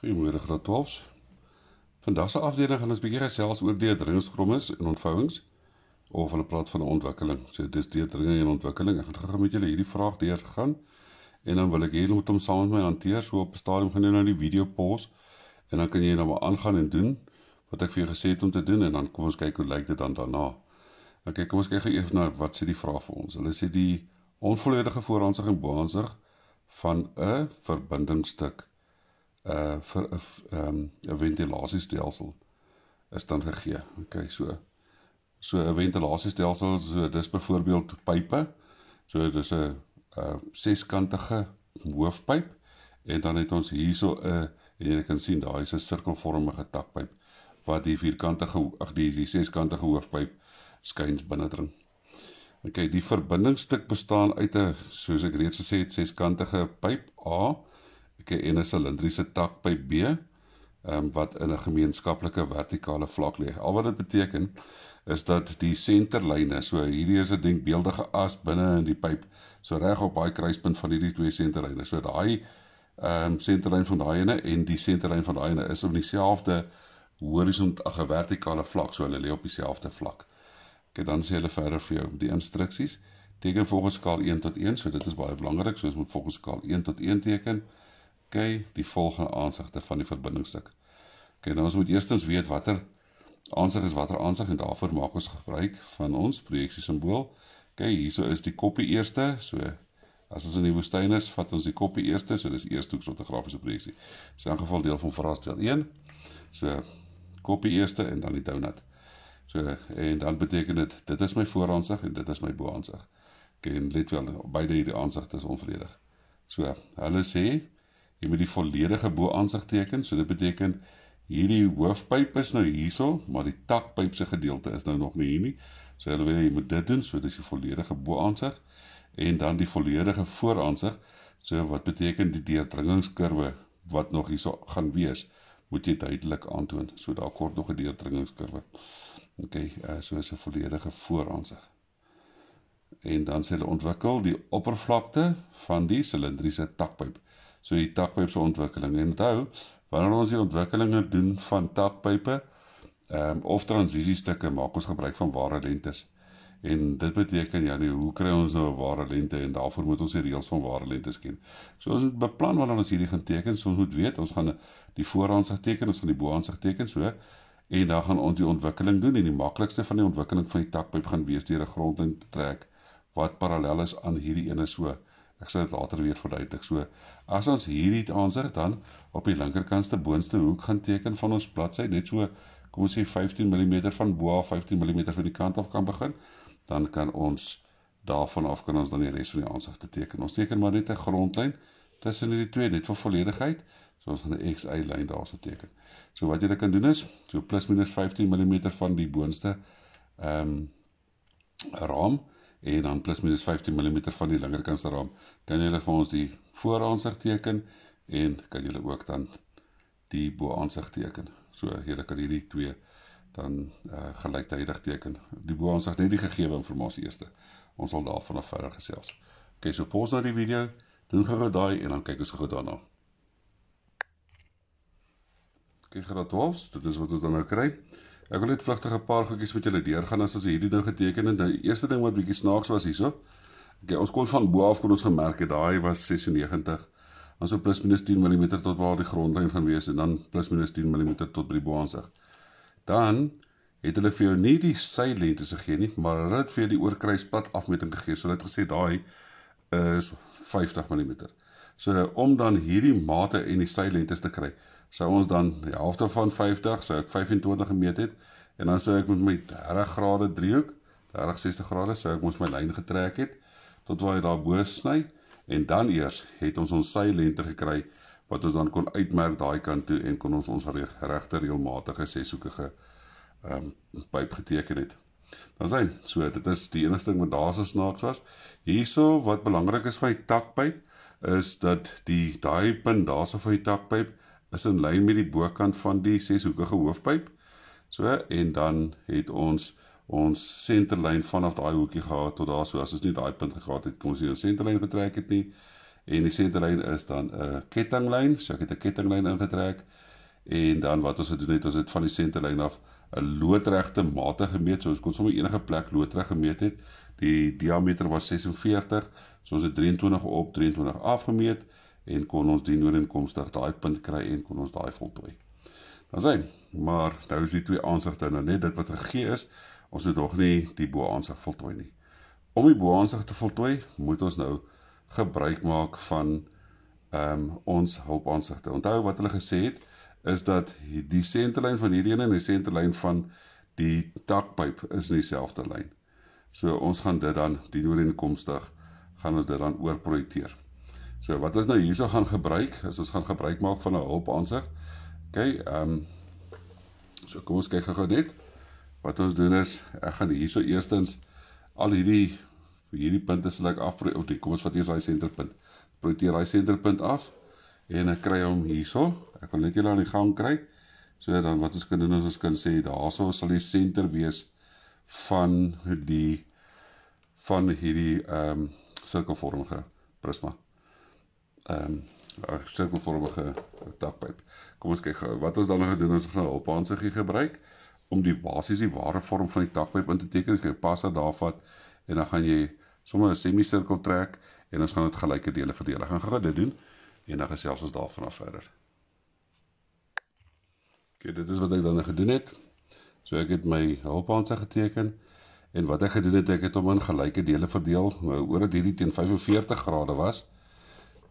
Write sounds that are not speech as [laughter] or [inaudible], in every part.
Goeiemôre Graad 12s. Vandag se afdeling gaan ons bietjie gesels oor deurdringingskrommes en ontvouings of hulle praat van 'n ontwikkeling. So dis deurdringing en ontwikkeling. Ek gaan gou met julle hierdie vraag deurgaan en dan wil ek hier met hom saam met my hanteer so op 'n stadium gaan jy nou die video pause en dan kan jy nou maar aangaan en doen wat ek vir jou gesê het om te doen en dan kom ons kyk hoe lyk dit dan daarna. OK, kom ons kyk gou eers na wat sê die vraag vir ons. Hulle sê die onvolledige vooraansig en boansig van 'n verbindingstuk uh vir 'n eh, ehm 'n ventilasiestelsel is dan gegee. OK, so so 'n ventilasiestelsel so dis byvoorbeeld pype. So dis 'n uh eh, seskantige hoofpyp en dan het ons hierso 'n en jy kan sien daai is 'n sirkelvormige takpyp wat die vierkantige ag die die seskantige hoofpyp skuins binne dring. OK, die verbindingsstuk bestaan uit 'n soos ek reeds gesê het seskantige pyp A spesifieke en 'n silindriese tak by B um, wat in 'n gemeenskaplike vertikale vlak lê. Al wat dit beteken is dat die senterlyne, so hierdie is 'n denkbeeldige as binne in die pyp, so reg op daai kruispunt van hierdie twee senterlyne. So daai ehm um, senterlyn van daai ene en die senterlyn van daai ene is op dieselfde horisontale vertikale vlak, so hulle lê op dieselfde vlak. Ek dan sê hulle verder vir jou die instruksies. Teken volgens skaal 1 tot 1, so dit is baie belangrik, so ons moet volgens skaal 1 tot 1 teken kry die volgende aansigte van die verbindingsstuk. Okay, nou ons moet eerstens weet watter aansig is watter aansig en daarvoor maak ons gebruik van ons projeksie simbool. Okay, hierso is die koppie eerste, so as ons in die woestyn is, vat ons die koppie eerste, so dis eerste hoek fotografiese projeksie. Dis so, in geval deel van verhaalstel 1. So koppie eerste en dan die donut. So en dan beteken dit dit is my vooraansig en dit is my boaansig. Ken okay, let wel beide hierdie aansigte is onvredig. So hulle sê jy moet die volledige bo-aansig teken. So dit beteken hierdie hoofpyp is nou hierso, maar die takpypse gedeelte is nou nog nie hier nie. So hulle wil jy moet dit doen, so dit is die volledige bo-aansig en dan die volledige voor-aansig. So wat beteken die deurdringingskurwe wat nog hierso gaan wees, moet jy duidelik aandoon. So daar kort nog 'n deurdringingskurwe. OK, eh, so is 'n volledige voor-aansig en dan sê hulle ontwikkel die oppervlakte van die silindriese takpyp so die takpype ontwikkeling. En onthou, wanneer ons die ontwikkelinge doen van takpype, ehm um, of transisiestukke maak ons gebruik van ware lentes. En dit beteken ja, nie, hoe kry ons nou 'n ware lente en daarvoor moet ons die reëls van ware lentes ken. So ons moet beplan wanneer ons hierdie gaan teken, so ons moet weet ons gaan die vooraansig teken, ons gaan die boaansig teken, so en dan gaan ons die ontwikkeling doen en die maklikste van die ontwikkeling van die takpype gaan wees deur 'n grondin te trek wat parallel is aan hierdie ene so. Ek sal dit later weer verduidelik. So, as ons hierdie aansig dan op die linkerkantste boonste hoek gaan teken van ons bladsy, net so kom ons sê 15 mm van bo af, 15 mm van die kant af kan begin, dan kan ons daarvan af kan ons dan die res van die aansig te teken. Ons teken maar net 'n grondlyn tussen hierdie twee net vir volledigheid. So ons gaan 'n XY lyn daarso teken. So wat jy kan doen is, so plus minus 15 mm van die boonste ehm um, raam en dan plus minus 15 mm van die linkerkantse raam, kan julle vir ons die vooraansig teken en kan julle ook dan die boaansig teken. So julle kan hierdie twee dan uh, gelyktydig teken. Die boaansig net die gegewe inligting eers. Ons sal daarvan af verder gesels. Okay, so pos nou die video, doen gou daai en dan kyk ons gou daarna. Kyk okay, graad 12, dit is wat ons dan nou kry. Ek wil net vlugtig 'n paar goedjies met julle deurgaan as ons hierdie nou geteken het. Die eerste ding wat bietjie snaaks was hierso. Okay, ons kon van bo af kon ons gemerk het daai was 96. Ons het plus minus 10 mm tot waar die grondlyn gaan wees en dan plus minus 10 mm tot by die boansig. Dan het hulle vir jou nie die sylengte gegee nie, maar hulle het vir jou die oorkruispad afmeting gegee. So hulle het gesê daai is 50 mm. So om dan hierdie mate en die sylengtes te kry, sou ons dan die helfte van 50, sou ek 25 gemeet het en dan sou ek met my 30 grade driehoek, 30 60 grade sou ek ons my lyn getrek het tot waar jy daar bo sny en dan eers het ons ons sylengte gekry wat ons dan kon uitmerk daai kant toe en kon ons ons regter reëlmatige seshoekige ehm um, pyp geteken het. Dan sien, so dit is die enigste ding wat daar so snaaks was. Hierso wat belangrik is vir die takpyp, is dat die daai pin daarso van die takpyp is in lyn met die bokant van die seshoekige hoofpyp. So en dan het ons ons senterlyn vanaf daai hoekie gehad tot daar so as ons nie daai punt gehad het kom ons nie ons senterlyn betrek het nie. En die senterlyn is dan 'n kettinglyn, so ek het 'n kettinglyn ingetrek en dan wat ons gedoen het, ons het van die senterlyn af 'n loodregte mate gemeet, so ons kon sommer enige plek loodreg gemeet het. Die diameter was 46, so ons het 23 op 23 afgemeet en kon ons die noordenkomstig daai punt kry en kon ons daai voltooi. Dan nou sê, maar nou is die twee aansigte nou net dit wat er gegee is. Ons het nog nie die bo-aansig voltooi nie. Om die bo-aansig te voltooi, moet ons nou gebruik maak van ehm um, ons hulpaansigte. Onthou wat hulle gesê het, is dat die sentrumlyn van hierdie ene en die sentrumlyn van die takpyp is in dieselfde lyn. So ons gaan dit dan die noordenkomstig gaan ons dit dan oorprojekteer. So wat ons nou hierso gaan gebruik, is ons gaan gebruik maak van 'n hulp aansig. OK, ehm um, so kom ons kyk gou-gou net wat ons doen is ek gaan hierso eerstens al hierdie hierdie punte sal ek afprojekteer. Oh, kom ons vat eers daai sentrumpunt. Projekteer daai sentrumpunt af en ek kry hom hierso. Ek wil net julle aan die gang kry. So dan wat ons kan doen is ons kan sê daarso sal die senter wees van die van hierdie ehm um, sirkelvormige prisma. Ehm um, sirkelvormige takpyp. Kom ons kyk gou. Wat ons dan nog gedoen is van hulpaansiggie gebruik om die basies die ware vorm van die takpyp in te teken. Jy pas dit daarvat en dan gaan jy sommer 'n semi-sirkel trek en ons gaan dit gelyke dele verdeel. Ek gaan gou dit doen en dan gesels ons daarvan af verder. OK, dit is wat ek dan gedoen het. So ek het my hulpaanse geteken en wat ek gedoen het, ek het hom in gelyke dele verdeel, nou oor dit hierdie teen 45 grade was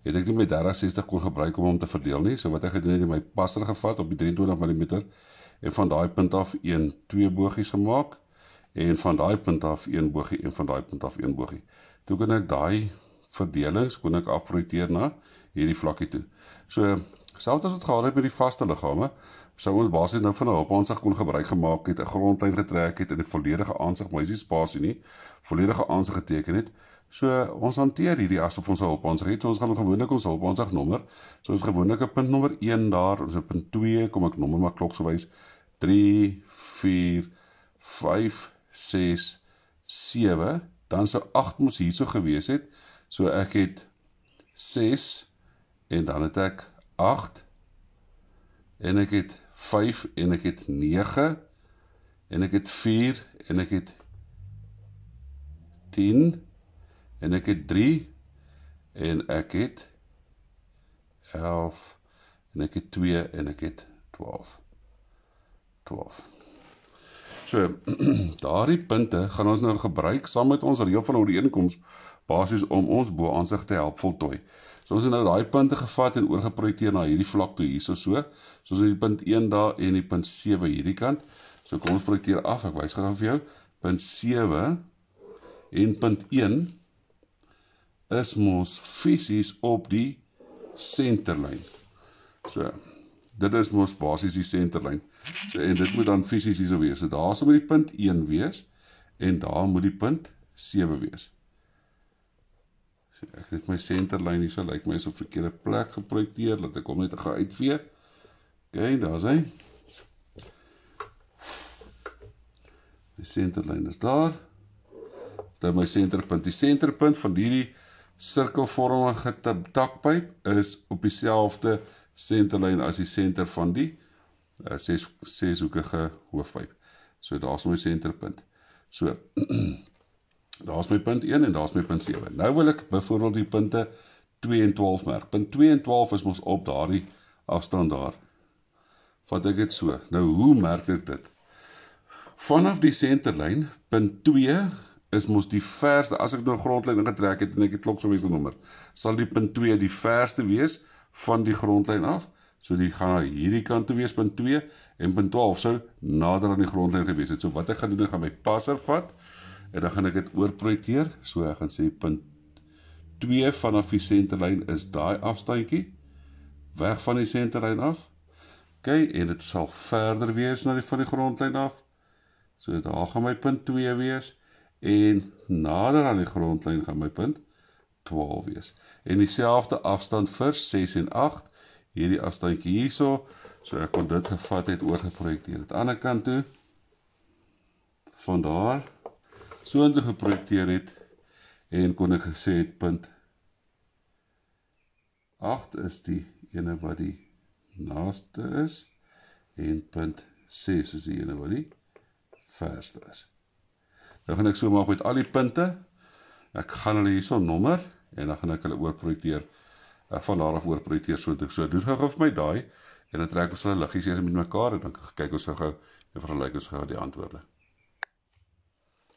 het ek net my 30 60 kon gebruik om hom te verdeel nie. So wat ek gedoen het, het my passer gevat op die 23 mm en van daai punt af 1 2 bogies gemaak en van daai punt af 1 bogie en van daai punt af 1 bogie. Toe kon ek daai verdelings kon ek afprojekteer na hierdie vlakkie toe. So selfs as dit gehad het by die vaste liggame, sou ons basies nou van 'n hulpaansig kon gebruik gemaak het, 'n grondlyn getrek het en 'n volledige aansig, maar hierdie spasie nie volledige aansig geteken het. So ons hanteer hierdie asof ons 'n hulpaansig het. So, ons gaan nou gewoonlik ons hulpaansig nommer, so ons gewoonlike punt nommer 1 daar, ons op punt 2 kom ek nommer maar kloksgewys 3 4 5 6 7 dan sou 8 mos hierso gewees het. So ek het 6 7 8 9 10 11 12 13 14 15 16 en dan het ek 8 en ek het 5 en ek het 9 en ek het 4 en ek het 10 en ek het 3 en ek het 11 en ek het 2 en ek het 12 12 So [clears throat] daardie punte gaan ons nou gebruik saam met ons reël van ooreenkomste basies om ons bo aansig te help voltooi. So ons het nou daai punte gevat en oorgeprojekteer na hierdie vlak toe hierso so. So ons het die punt 1 daar en die punt 7 hierdie kant. So kom ons projekteer af. Ek wys gou vir jou. Punt 7 en punt 1 is mos fisies op die senterlyn. So dit is mos basies die senterlyn. So, en dit moet dan fisies hierso wees. So daar sou met die punt 1 wees en daar moet die punt 7 wees ek het my centerline hierso lyk like my is op verkeerde plek geprojekteer dat ek hom net gaan uitvee. OK, daar's hy. Die centerline is daar. Dan my centerpunt, die centerpunt van hierdie sirkelvormige takpyp is op dieselfde centerline as die senter van die uh, ses seshoekige hoofpyp. So daar's my centerpunt. So [clears throat] Daar's my punt 1 en daar's my punt 7. Nou wil ek byvoorbeeld die punte 2 en 12 merk. Punt 2 en 12 is mos op daardie afstand daar. Vat ek dit so. Nou hoe merk ek dit? Vanaf die senterlyn, punt 2 is mos die verste. As ek nou 'n grondlyn ingetrek het en ek het kloksomies genommer, sal die punt 2 die verste wees van die grondlyn af. So dit gaan na hierdie kant toe wees punt 2 en punt 12 sou nader aan die grondlyn gewees het. So wat ek gaan doen, ek gaan my passer vat en dan gaan ek dit oorprojekteer. So ek gaan sê punt 2 vanaf die senterlyn is daai afstandjie weg van die senterlyn af. OK, en dit sal verder wees na die van die grondlyn af. So daar gaan my punt 2 wees en nader aan die grondlyn gaan my punt 12 wees. En dieselfde afstand vir 6 en 8 hierdie afstandjie hierso. So ek kon dit gevat het oorgeprojekteer. Aan die ander kant toe van daar so intoe geprojekteer het en kon ek gesê het punt 8 is die ene wat die naaste is en punt 6 is die ene wat die verste is. Nou gaan ek so maak met al die punte. Ek gaan hulle hierso nommer en dan gaan ek hulle oorprojekteer. Ek van daar af oorprojekteer so intoe. So doen gou-gou vir my daai en dan trek ons hulle liggies eers met mekaar en dan kyk ons gou-gou en vergelyk ons gou die antwoorde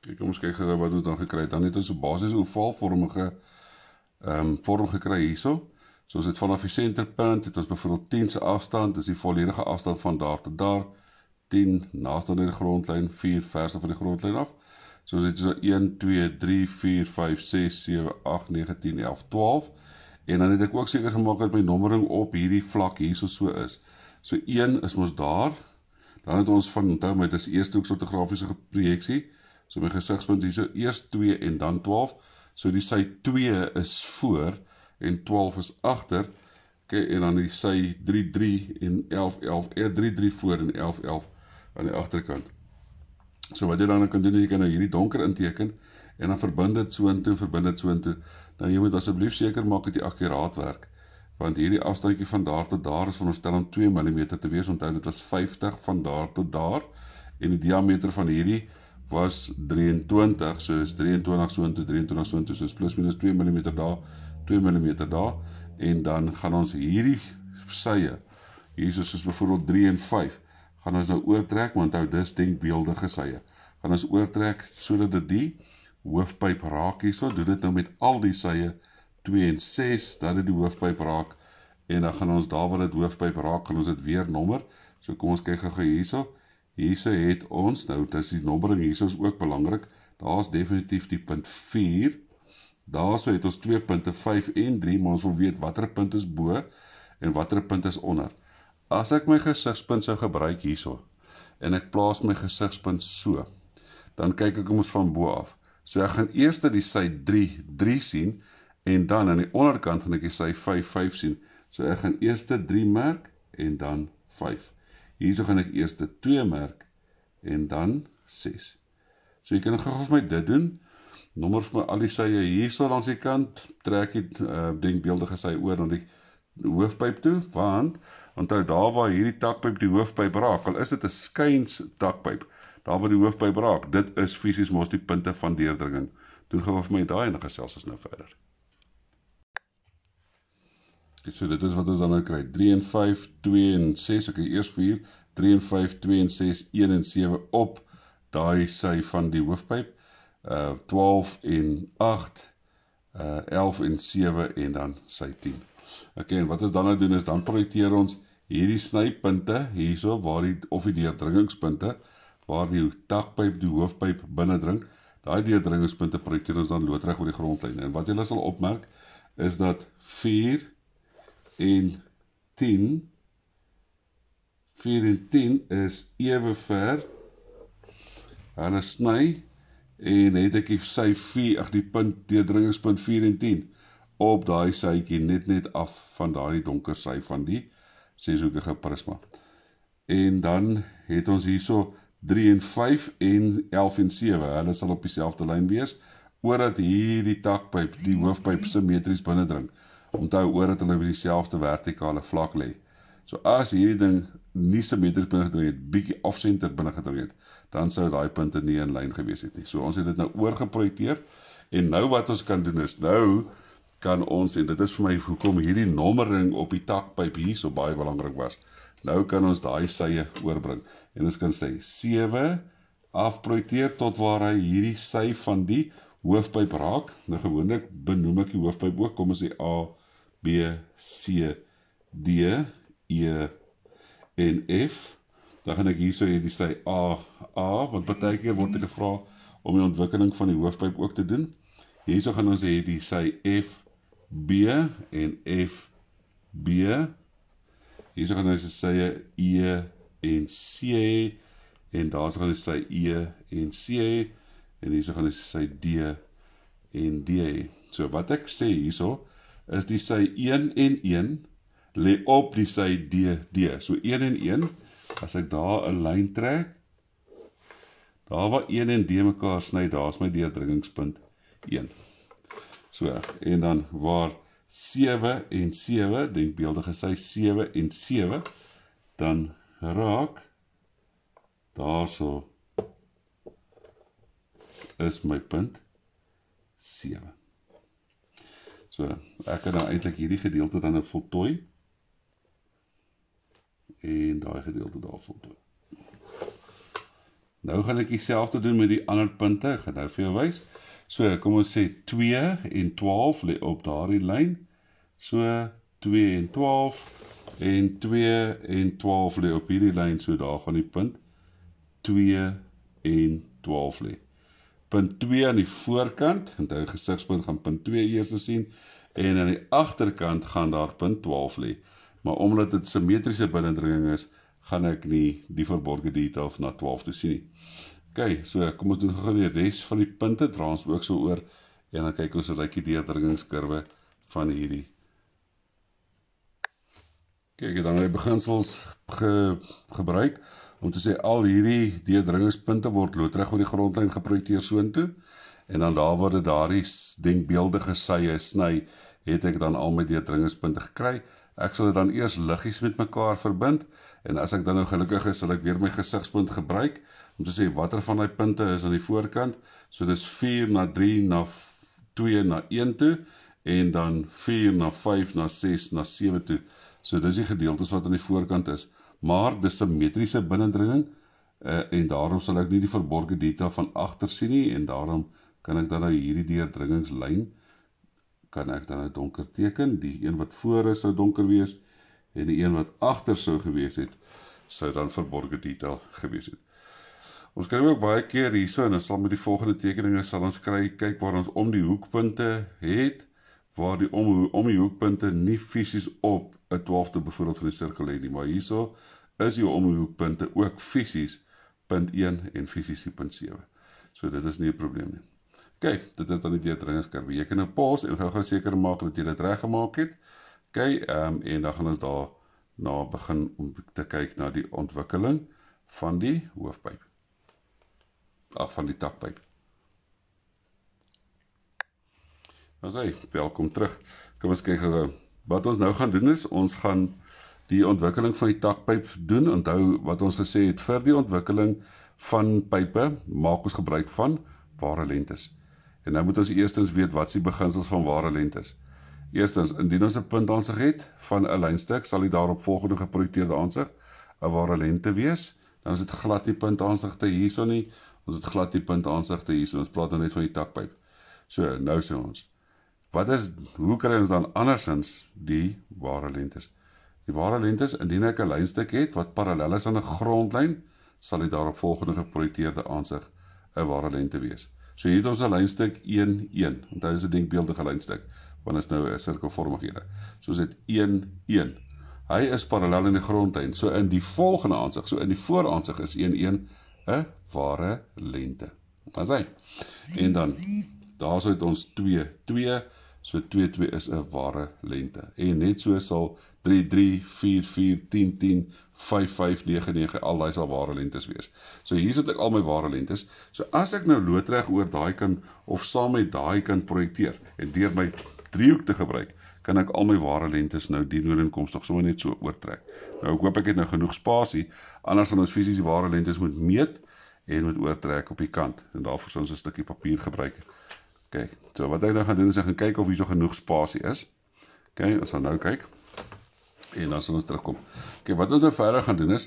kyk ons kyk gou wat ons dan gekry het. Dan het ons 'n basiese ovaalvormige ehm um, vorm gekry hierso. So ons het vanaf die senterpunt het ons byvoorbeeld 10 se afstand, dis die volledige afstand van daar tot daar. 10 naaste aan die grondlyn, 4 verste van die grondlyn af. So ons het so 1 2 3 4 5 6 7 8 9 10 11 12. En dan het ek ook seker gemaak dat my nommering op hierdie vlak hierso so is. So 1 is mos daar. Dan het ons van onthou met dis eerste hoeksortografiese projeksie. So my gesigspunt hierso eers 2 en dan 12. So die sy 2 is voor en 12 is agter. OK en dan die sy 3 3 en 11 11 33 voor en 11 11 aan die agterkant. So wat jy dan kan doen, jy kan nou hierdie donker inteken en dan verbind dit so intoe, verbind dit so intoe. Nou jy moet asseblief seker maak dat jy akuraat werk want hierdie afstandjie van daar tot daar is veronderstel om 2 mm te wees. Onthou dit was 50 van daar tot daar en die diameter van hierdie was 23, so is 23 so into 23 so into, so is plus minus 2 mm daar, 2 mm daar en dan gaan ons hierdie sye hier soos byvoorbeeld 3 en 5 gaan ons nou oortrek, want onthou dis denkbeeldige sye. Gaan ons oortrek sodat dit die hoofpyp raak hierso, doen dit nou met al die sye 2 en 6 dat dit die hoofpyp raak en dan gaan ons daar waar dit hoofpyp raak, gaan ons dit weer nommer. So kom ons kyk gou-gou hierso. 2 hierse het ons nou dis die nommering hierso is ook belangrik daar's definitief die punt 4 daarso het ons twee punte 5 en 3 maar ons wil weet watter punt is bo en watter punt is onder as ek my gesigspunt sou gebruik hierso en ek plaas my gesigspunt so dan kyk ek homs van bo af so ek gaan eers die sy 3 3 sien en dan aan die onderkant gaan ek die sy 5 5 sien so ek gaan eers 3 merk en dan 5 Hierso gaan ek eers 2 merk en dan 6. So jy kan gou vir my dit doen. Nommer vir my al die sye hierso langs die kant, trek dit uh, eh, denkbeeldige sy oor na die hoofpyp toe, want onthou daar waar hierdie takpyp die hoofpyp raak, al is dit 'n skuins takpyp, daar waar die hoofpyp raak, dit is fisies mos die punte van deurdringing. Doen gou vir my daai en dan gesels ons nou verder. Okay, so dit is wat ons dan nou kry. 3 en 5, 2 en 6. Okay, eers 4, 3 en 5, 2 en 6, 1 en 7 op daai sy van die hoofpyp. Uh 12 en 8, uh 11 en 7 en dan sy 10. Okay, en wat ons dan nou doen is dan projekteer ons hierdie snypunte hierso waar die of die deurdringingspunte waar die takpyp die hoofpyp binne dring. Daai deurdringingspunte projekteer ons dan loodreg oor die grondlyn. En wat julle sal opmerk is dat 4 en 10 4 en 10 is ewe ver. Hulle sny en het ek die sy 4 ag die punt deurdringingspunt 4 en 10 op daai sytjie net net af van daai donker sy van die seshoekige prisma. En dan het ons hierso 3 en 5 en 11 en 7. Hulle sal op dieselfde lyn wees oordat hierdie takpyp die hoofpyp simmetries binne dring onthou oor dat hulle op dieselfde vertikale vlak lê. So as hierdie ding nie simmetries binne gedreig het, bietjie off-center binne gedreig het, dan sou daai punte nie in lyn gewees het nie. So ons het dit nou oorgeprojekteer en nou wat ons kan doen is nou kan ons en dit is vir my hoekom hierdie nommering op die takpyp hier so baie belangrik was. Nou kan ons daai sye oorbring en ons kan sê 7 afprojekteer tot waar hy hierdie sy van die hoofpyp raak. Nou gewoonlik benoem ek die hoofpyp ook, kom ons sê A, B, C, D, E en F. Dan gaan ek hierso hierdie sy A A want baie keer word ek gevra om die ontwikkeling van die hoofpyp ook te doen. Hierso gaan ons hê die sy F B en F B. Hierso gaan ons sye E en C hê en daar's gaan ons sy E en C hê en hierso gaan ons sy D en D. So wat ek sê hierso is die sy 1 en 1 lê op die sy D D. So 1 en 1 as ek daar 'n lyn trek daar waar 1 en D mekaar sny, daar's my deurdringingspunt 1. So en dan waar 7 en 7 denkbeeldige sy 7 en 7 dan raak daarso is my punt 7. So, ek het dan nou eintlik hierdie gedeelte dan nou voltooi en daai gedeelte daar voltooi. Nou gaan ek dieselfde doen met die ander punte, ek gaan nou vir jou wys. So, kom ons sê 2 en 12 lê op daardie lyn. So 2 en 12 en 2 en 12 lê op hierdie lyn, so daar gaan die punt 2 en 12 lê punt 2 aan die voorkant. Onthou gesigspunt gaan punt 2 eers sien en aan die agterkant gaan daar punt 12 lê. Maar omdat dit simmetriese binnendringing is, gaan ek nie die verborgde detail van 12 toe sien nie. OK, so kom ons doen gou die res van die punte, dra ons ook so oor en dan kyk ons hoe lyk die deurdringingskurwe van hierdie kyk dan die beginsels ge, gebruik om te sê al hierdie deurdringingspunte word loodreg op die grondlyn geprojekteer soontoe en dan daar waar dit daardie denkbeeldige sye sny het ek dan al my deurdringingspunte gekry ek sal dit dan eers liggies met mekaar verbind en as ek dan nou gelukkig is sal ek weer my gesigspunt gebruik om te sê watter van daai punte is aan die voorkant so dis 4 na 3 na 2 na 1 toe en dan 4 na 5 na 6 na 7 toe So dis die gedeeltes wat aan die voorkant is, maar dis simmetriese binnendringing uh, en daarom sal ek nie die verborgde dita van agter sien nie en daarom kan ek dan nou hierdie deurdringingslyn kan ek dan 'n nou donker teken, die een wat voor is sou donker wees en die een wat agter sou gewees het sou dan verborgde dita gewees het. Ons kry ook baie keer hierso en dan sal met die volgende tekeninge sal ons kry kyk waar ons om die hoekpunte het waar die om, om die hoekpunte nie fisies op 'n 12de byvoorbeeld van die sirkel lê nie, maar hierso is die om die hoekpunte ook fisies punt 1 en fisies punt 7. So dit is nie 'n probleem nie. OK, dit is dan die deurdringingskurwe. Jy kan nou pause en gou-gou seker maak dat jy dit reggemaak het. OK, ehm um, en dan gaan ons daar na begin om te kyk na die ontwikkeling van die hoofpyp. Ag van die takpyp. Ons hy, welkom terug. Kom ons kyk gou. Wat ons nou gaan doen is ons gaan die ontwikkeling van die takpyp doen. Onthou wat ons gesê het vir die ontwikkeling van pype maak ons gebruik van ware lentes. En nou moet ons eerstens weet wat se beginsels van ware lentes. Eerstens, indien ons 'n punt aansig het van 'n lynstuk, sal dit daarop volgende geprojekteerde aansig 'n ware lente wees. Dan is dit glad die punt aansigte hiersonie. Ons het glad die punt aansigte hierso. Ons praat nou net van die takpyp. So, nou sê ons wat is hoe kry ons dan andersins die ware lengtes? Die ware lengtes indien ek 'n lynstuk het wat parallel is aan 'n grondlyn, sal dit daarop volgende geprojekteerde aansig 'n ware lengte wees. So hier het ons 'n lynstuk 1 1. Onthou is 'n denkbeeldige lynstuk want dit is nou 'n sirkelvormigheid. So dit 1 1. Hy is parallel aan die grondlyn. So in die volgende aansig, so in die vooraansig is 1 1 'n ware lengte. Wat sê? En dan daarsoet ons 2 2 So 2-2 is 'n ware lente. En net so sal 3-3-4-4-10-10-5-5-9-9 al daai sal ware lentes wees. So hier sit ek al my ware lentes. So as ek nou loodreg oor daai kan of saam met daai kan projekteer en deur my driehoek te gebruik, kan ek al my ware lentes nou die noordenkomstig sommer net so oortrek. Nou ek hoop ek het nou genoeg spasie anders dan ons fisies die ware lentes moet meet en moet oortrek op die kant en daarvoor sou ons 'n stukkie papier gebruik het Kyk, so wat ek nou gaan doen is ek gaan kyk of hier so genoeg spasie is. OK, ons gaan nou kyk. En dan sal ons terugkom. OK, wat ons nou verder gaan doen is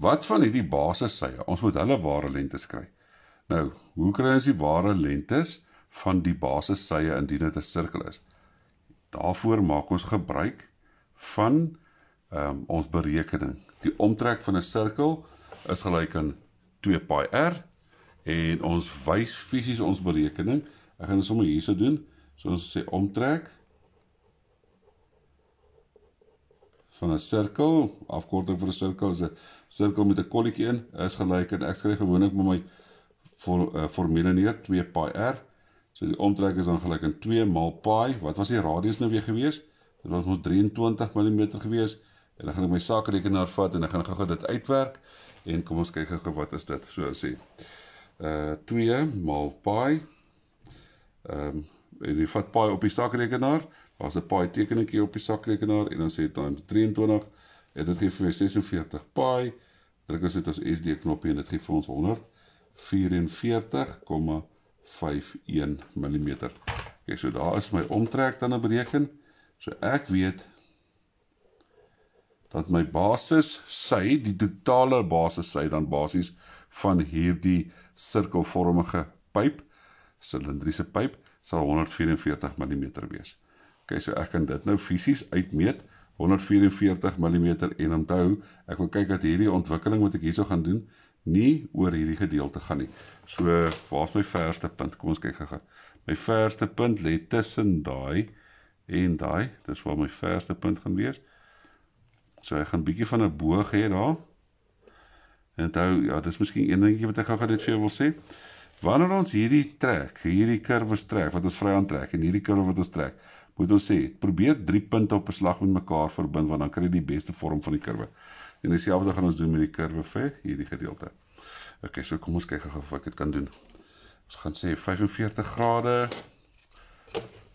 wat van hierdie basissye? Ons moet hulle ware lengtes kry. Nou, hoe kry ons die ware lengtes van die basissye indien dit 'n sirkel is? Daarvoor maak ons gebruik van ehm um, ons berekening. Die omtrek van 'n sirkel is gelyk aan 2 pi r en ons wys fisies ons berekening Ek gaan sommer hier so doen. So ons sê omtrek van 'n sirkel, afkorting vir 'n sirkel is 'n sirkel met 'n kolletjie in, is gelyk aan ek skryf gewoonlik met my for, uh, formule neer 2 pi r. So die omtrek is dan gelyk aan 2 maal pi. Wat was die radius nou weer geweest? Dit was mos 23 mm geweest. En dan gaan ek my saakrekenaar vat en ek gaan gou-gou dit uitwerk en kom ons kyk gou-gou wat is dit? So sê uh eh, 2 maal pi Ehm um, en jy vat paai op die sakrekenaar, daar's 'n paai tekenetjie op die sakrekenaar en dan sê dit 23 nou, en dit gee vir jou 46 paai. Druk as dit as SD knoppie en dit gee vir ons 144,51 mm. Okay, so daar is my omtrek dan bereken. So ek weet dat my basis sy die totale basis sy dan basies van hierdie sirkelvormige pyp silindriese pyp sal 144 mm wees. OK, so ek kan dit nou fisies uitmeet 144 mm en onthou, ek wil kyk dat hierdie ontwikkeling wat ek hierso gaan doen nie oor hierdie gedeelte gaan nie. So, waar's my verste punt? Kom ons kyk gou. My verste punt lê tussen daai en daai. Dis waar my verste punt gaan wees. So, ek gaan bietjie van 'n boog hê daar. En onthou, ja, dis miskien een dingetjie wat ek gou-gou net vir jou wil sê. Wanneer ons hierdie trek, hierdie kurwe trek wat ons vry aantrek en hierdie kurwe wat ons trek, moet ons sê, probeer drie punte op 'n slag met mekaar verbind want dan kry jy die beste vorm van die kurwe. En dieselfde gaan ons doen met die kurwe vir hierdie gedeelte. OK, so kom ons kyk gou of ek dit kan doen. Ons gaan sê 45 grade.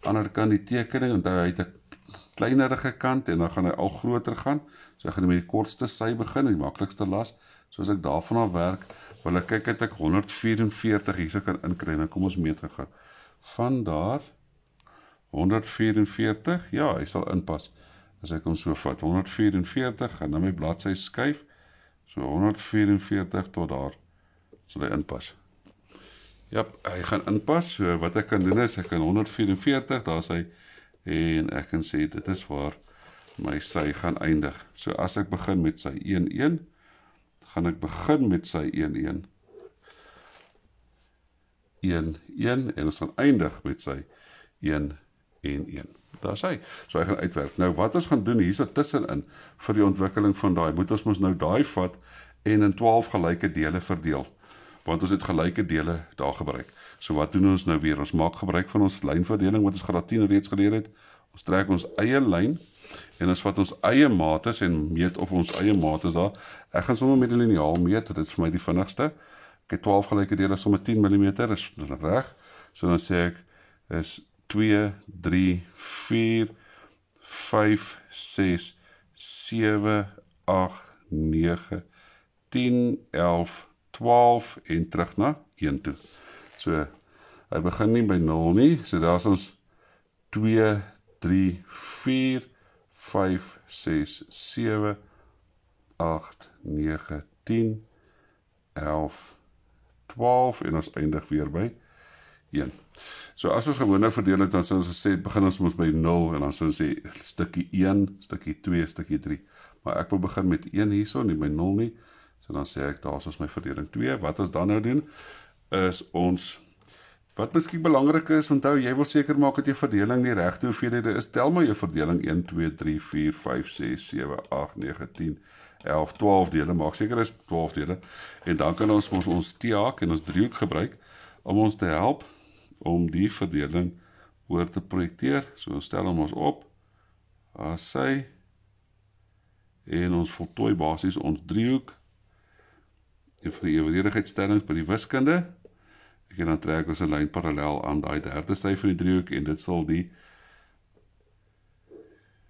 Ander kant die tekening, onthou hy het 'n kleinerige kant en dan gaan hy al groter gaan. So ek gaan met die kortste sy begin, die maklikste las. So as ek daarvan af werk, Wel ek kyk het ek 144 hierso kan inkry. Nou kom ons meet gou. Van daar 144. Ja, hy sal inpas as ek hom so vat. 144 gaan nou my bladsy skuif. So 144 tot daar sal hy inpas. Ja, yep, hy gaan inpas. So wat ek kan doen is ek kan 144, daar's hy en ek kan sê dit is waar my sy gaan eindig. So as ek begin met sy 11 gaan ek begin met sy 1-1. 1-1 en ons gaan eindig met sy 1-1. Daar sê hy, so hy gaan uitwerk. Nou wat ons gaan doen hierso tussenin vir die ontwikkeling van daai, moet ons mos nou daai vat en in 12 gelyke dele verdeel want ons het gelyke dele daar gebruik. So wat doen ons nou weer? Ons maak gebruik van ons lynverdeling wat ons graad 10 reeds geleer het. Ons trek ons eie lyn En as wat ons eie mates en meet op ons eie mates daar, ek gaan sommer met die liniaal meet, dit is vir my die vinnigste. Ek het 12 gelyke dele sommer 10 mm is reg. So dan sê ek is 2 3 4 5 6 7 8 9 10 11 12en terug na 1 toe. So hy begin nie by 0 nie. So daar's ons 2 3 4 5 6 7 8 9 10 11 12 12 en ons eindig weer by 1. So as ons gewone nou verdeel het dan sou ons gesê begin ons mos by 0 en dan sou ons sê stukkie 1, stukkie 2, stukkie 3. Maar ek wil begin met 1 hierso en nie by 0 nie. So dan sê ek daar's ons my verdeling 2. Wat ons dan nou doen is ons Wat miskien belangrik is, onthou jy wil seker maak dat jou verdeling die regte hoeveelhede is. Tel maar jou verdeling 1 2 3 4 5 6 7 8 9 10 11 12 dele. Maak seker dis 12 dele. En dan kan ons ons ons T-haak en ons driehoek gebruik om ons te help om die verdeling oor te projekteer. So ons stel hom ons op as sy en ons voltooi basies ons driehoek. Die vir die eweredigheidstelling by die wiskunde. Ek gaan dan trek ons 'n lyn parallel aan daai derde syfer van die driehoek en dit sal die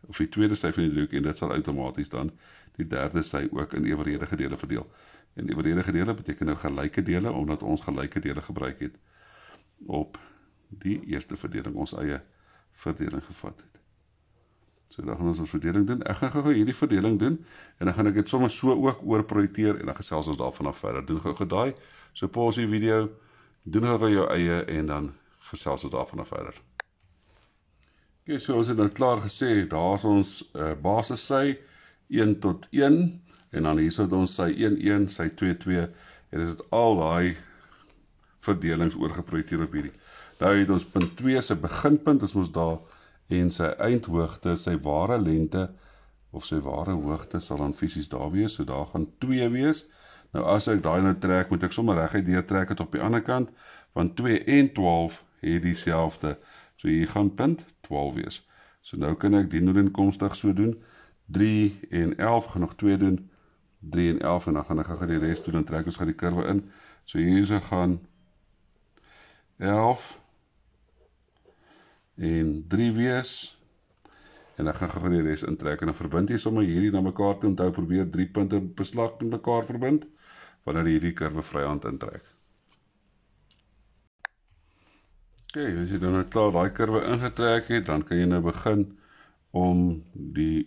of die tweede syfer van die driehoek en dit sal outomaties dan die derde sy ook in eweredige dele verdeel. En eweredige dele beteken nou gelyke dele omdat ons gelyke dele gebruik het op die eerste verdeling ons eie verdeling gevat het. So dan gaan ons ons verdeling doen. Ek gaan gou-gou hierdie verdeling doen en dan gaan ek dit sommer so ook oorprojekteer en dan gesels ons daarvan af verder. Doen gou-gou daai. So pause die video doen nou jou eie en dan gesels ons daarvan af verder. Ek okay, sê so ons het nou klaar gesê daar's ons uh, basis sy 1 tot 1 en dan hier sit ons sy 1 1 sy 2 2 en dit is al daai verdelings oorgeprojekteer op hierdie. Nou het ons punt 2 se beginpunt is mos daar en sy eindhoogte, sy ware lengte of sy ware hoogte sal dan fisies daar wees. So daar gaan 2 wees. Nou as ek daai nou trek, moet ek sommer reguit deur trek dit op die ander kant want 2 en 12 het dieselfde. So hier gaan punt 12 wees. So nou kan ek die noordenkomstig so doen. 3 en 11 gaan nog 2 doen. 3 en 11 en dan gaan ek gou-gou die res doen en trek ons gou die kurwe in. So hierse gaan 11 en 3 wees. En dan gaan gou-gou die res intrek en dan verbind jy sommer hierdie na mekaar toe. Onthou probeer 3 punte beslag met mekaar verbind wanneer jy hierdie kurwe vryhand intrek. OK, as jy dan nou klaar daai kurwe ingetrek het, dan kan jy nou begin om die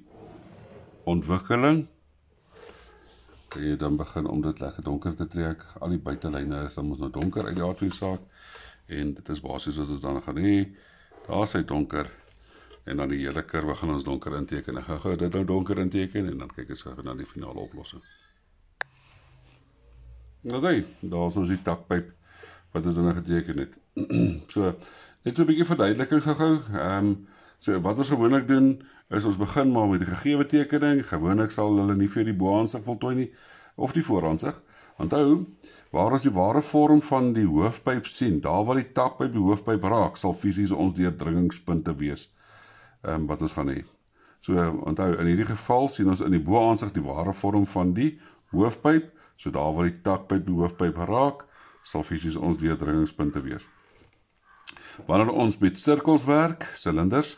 ontwikkeling kan jy dan begin om dit lekker donker te trek. Al die buitelyne is dan mos nou donker uit die aard van die saak en dit is basies wat ons dan gaan hê. Daar's hy donker en dan die hele kurwe gaan ons donker inteken. Gaan gou dit nou donker inteken en dan kyk ons gou na die finale oplossing. Nou sien, daar's ons die takpyp wat ons dan geteken het. [clears throat] so, net so 'n bietjie verduideliking gou-gou. Ehm um, so wat ons gewoonlik doen is ons begin maar met die gegeewe tekening. Gewoonlik sal hulle nie vir die boansig voltooi nie of die vooransig. Onthou, waar ons die ware vorm van die hoofpyp sien, daar waar die tap by die hoofpyp raak, sal fisies ons deurdringingspunte wees. Ehm um, wat ons gaan hê. So onthou, in hierdie geval sien ons in die boansig die ware vorm van die hoofpyp So daar waar die tak by die hoofpyp raak, sal fisies ons deurdringingspunte wees. Wanneer ons met sirkels werk, silinders,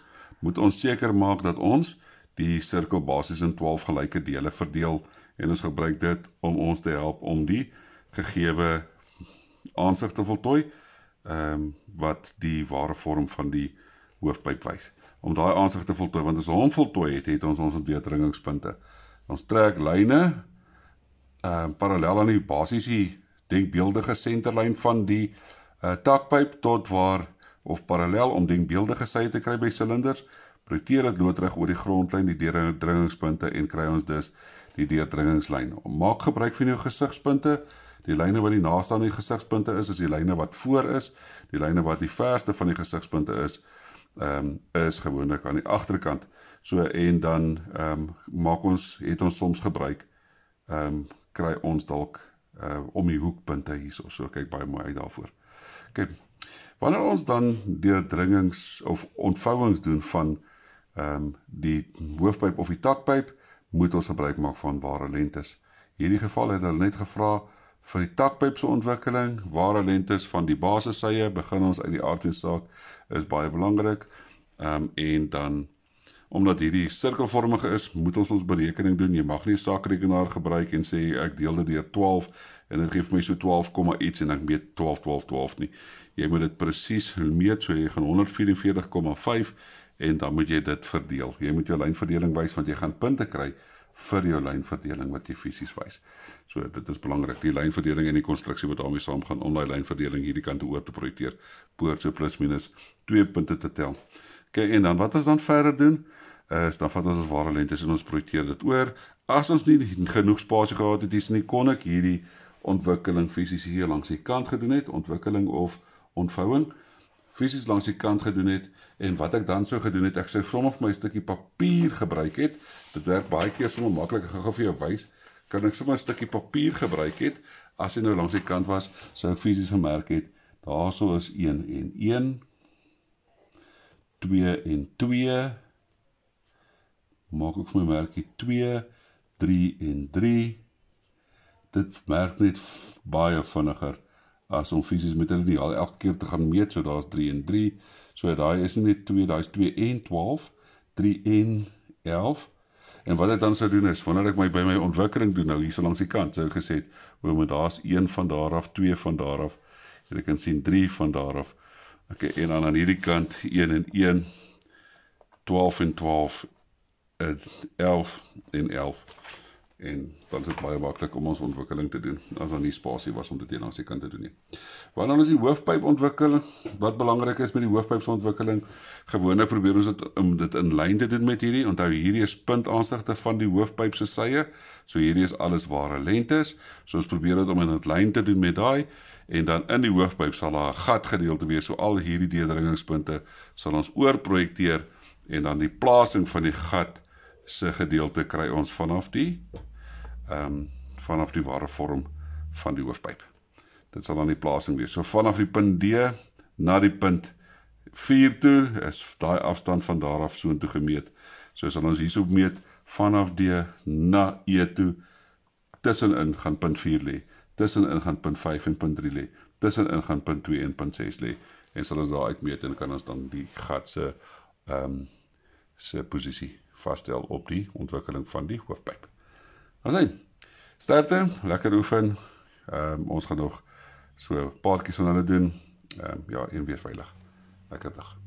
moet ons seker maak dat ons die sirkel basies in 12 gelyke dele verdeel en ons gebruik dit om ons te help om die gegeewe aansig te voltooi ehm um, wat die ware vorm van die hoofpyp wys. Om daai aansig te voltooi, want as ons hom voltooi het, het ons ons deurdringingspunte. Ons trek lyne Ehm, parallel aan die basies die denkbeeldige senterlyn van die uh, takpyp tot waar of parallel om denkbeeldige sye te kry by silinders proteer dit loodreg oor die grondlyn die deurdringingspunte en kry ons dus die deurdringingslyn. Maak gebruik van jou gesigspunte. Die lyne wat die naaste aan die gesigspunte is, is die lyne wat voor is. Die lyne wat die verste van die gesigspunte is, ehm um, is gewoonlik aan die agterkant. So en dan ehm um, maak ons het ons soms gebruik ehm um, kry ons dalk uh, om die hoekpunte hierso. So kyk baie mooi uit daarvoor. OK. Wanneer ons dan deurdringings of ontvouings doen van ehm um, die hoofpyp of die takpyp, moet ons gebruik maak van ware lentes. Hierdie geval het hulle net gevra vir die takpyp se ontwikkeling, ware lentes van die basisseye, begin ons uit die aardwetsaak is baie belangrik. Ehm um, en dan Omdat hierdie sirkelvormig is, moet ons ons berekening doen. Jy mag nie 'n saakrekenaar gebruik en sê ek deel dit deur 12 en dit gee vir my so 12, iets en ek meet 12 12 12 nie. Jy moet dit presies meet, so jy gaan 144,5 en dan moet jy dit verdeel. Jy moet jou lynverdeling wys want jy gaan punte kry vir jou lynverdeling wat jy fisies wys. So dit is belangrik die lynverdeling en die konstruksie wat daarmee saamgaan om daai lynverdeling hierdie kant toe oor te projekteer. Poort so plus minus 2 punte te tel. Okay, en dan wat ons dan verder doen, eh, is dan vat ons ons ware lentes en ons projekteer dit oor. As ons nie genoeg spasie gehad het, dis nie kon ek hierdie ontwikkeling fisies hier langs die kant gedoen het, ontwikkeling of ontvouing fisies langs die kant gedoen het en wat ek dan sou gedoen het, ek sou vrom of my stukkie papier gebruik het. Dit werk baie keer sommer maklik en gou-gou vir jou wys. Kan ek sommer 'n stukkie papier gebruik het as hy nou langs die kant was, sou ek fisies gemerk het. Daarso is 1 en 1. 2 en 2 maak ook vir my merkie 2 3 en 3 dit merk net baie vinniger as om fisies met hulle nie al elke keer te gaan meet so daar's 3 en 3 so daai is nie net 2 daai's 2 en 12 3 en 11 en wat ek dan sou doen is wanneer ek my by my ontwikkeling doen nou hier so langs die kant sou ek gesê het hoe moet daar's 1 van daar af 2 van daar af en ek kan sien 3 van daar af Okay, en dan aan hierdie kant 1 en 1 12 en 12 11 eh, en 11 en dan is dit baie maklik om ons ontwikkeling te doen as daar nie spasie was om dit aan die kant te doen nie. Want dan is die hoofpyp ontwikkeling wat belangrik is met die hoofpypsontwikkeling. Gewoonlik probeer ons dit om dit in lyn te doen met hierdie. Onthou hierdie is punt aansigte van die hoofpyp se sye. So hierdie is alles ware lengtes. So ons probeer dit om in 'n lyn te doen met daai en dan in die hoofpyp sal daar 'n gat gedeelte wees. So al hierdie deurdringingspunte sal ons oorprojekteer en dan die plasing van die gat se gedeelte kry ons vanaf die ehm um, vanaf die ware vorm van die hoofpyp. Dit sal dan die plasing wees. So vanaf die punt D na die punt 4 toe is daai afstand van daar af soontoe gemeet. So as ons hierso meet vanaf D na E toe tussenin gaan punt 4 lê, tussenin gaan punt 5 en punt 3 lê, tussenin gaan punt 2 en punt 6 lê en sal ons daai uitmeet en kan ons dan die gat se ehm um, se posisie vasstel op die ontwikkeling van die hoofpyp. Ons sien. Sterkte, lekker oefen. Ehm um, ons gaan nog so 'n paar kies van hulle doen. Ehm um, ja, en weer veilig. Lekker dag.